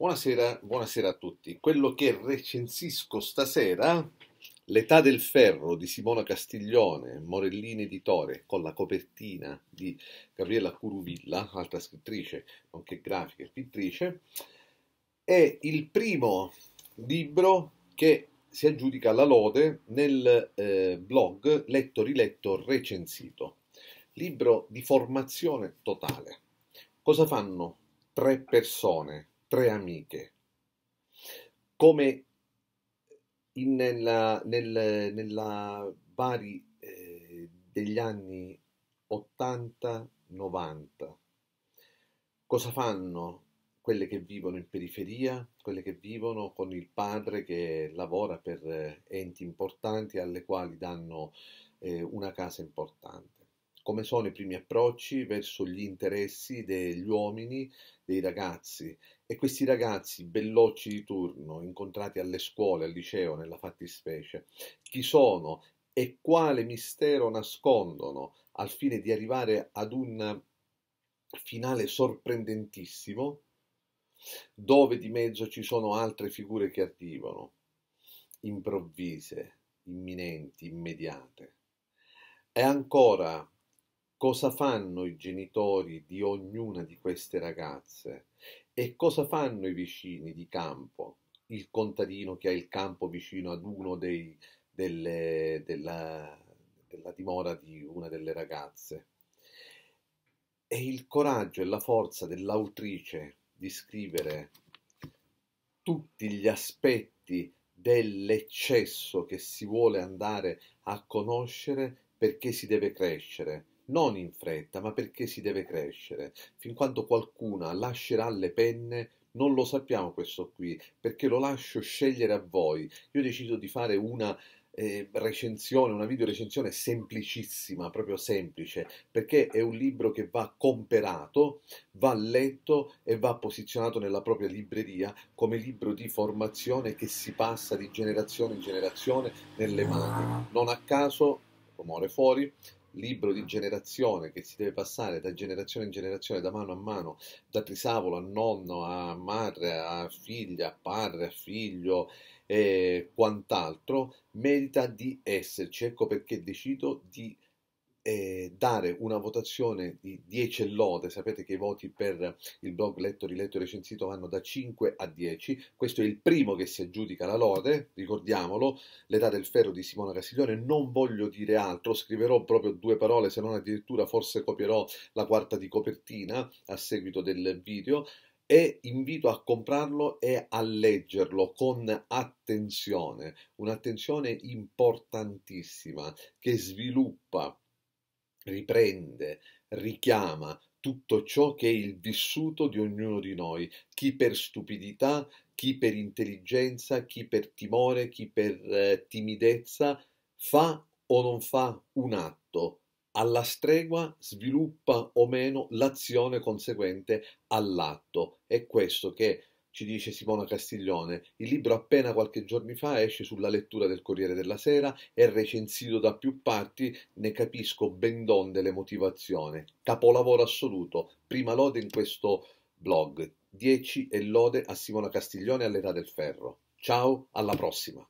Buonasera, buonasera a tutti. Quello che recensisco stasera, L'età del ferro di Simona Castiglione, Morellini Editore, con la copertina di Gabriella Curuvilla, altra scrittrice, nonché grafica e pittrice, è il primo libro che si aggiudica la lode nel eh, blog Letto, Riletto, Recensito. Libro di formazione totale. Cosa fanno tre persone tre amiche. Come in, nella, nel, nella Bari eh, degli anni 80-90, cosa fanno quelle che vivono in periferia, quelle che vivono con il padre che lavora per eh, enti importanti alle quali danno eh, una casa importante? come sono i primi approcci verso gli interessi degli uomini, dei ragazzi. E questi ragazzi, bellocci di turno, incontrati alle scuole, al liceo, nella fattispecie, chi sono e quale mistero nascondono al fine di arrivare ad un finale sorprendentissimo, dove di mezzo ci sono altre figure che arrivano, improvvise, imminenti, immediate. E ancora cosa fanno i genitori di ognuna di queste ragazze e cosa fanno i vicini di campo, il contadino che ha il campo vicino ad uno dei, delle, della, della dimora di una delle ragazze. E il coraggio e la forza dell'autrice di scrivere tutti gli aspetti dell'eccesso che si vuole andare a conoscere perché si deve crescere, non in fretta, ma perché si deve crescere. Fin quando qualcuna lascerà le penne, non lo sappiamo questo qui, perché lo lascio scegliere a voi. Io ho deciso di fare una eh, recensione, una video recensione semplicissima, proprio semplice, perché è un libro che va comperato, va letto e va posizionato nella propria libreria come libro di formazione che si passa di generazione in generazione nelle mani. Ah. Non a caso, rumore fuori, libro di generazione che si deve passare da generazione in generazione, da mano a mano, da trisavolo a nonno, a madre, a figlia, a padre, a figlio e quant'altro, merita di esserci. Ecco perché decido di eh, dare una votazione di 10 lode, sapete che i voti per il blog letto, riletto e recensito vanno da 5 a 10, questo è il primo che si aggiudica la lode, ricordiamolo, l'età del ferro di Simona Castiglione, non voglio dire altro, scriverò proprio due parole, se non addirittura forse copierò la quarta di copertina a seguito del video, e invito a comprarlo e a leggerlo con attenzione, un'attenzione importantissima che sviluppa riprende, richiama tutto ciò che è il vissuto di ognuno di noi, chi per stupidità, chi per intelligenza, chi per timore, chi per eh, timidezza, fa o non fa un atto, alla stregua sviluppa o meno l'azione conseguente all'atto. È questo che ci dice Simona Castiglione. Il libro appena qualche giorno fa esce sulla lettura del Corriere della Sera, è recensito da più parti, ne capisco ben donde le motivazioni. Capolavoro assoluto, prima lode in questo blog. 10 e lode a Simona Castiglione all'età del ferro. Ciao, alla prossima!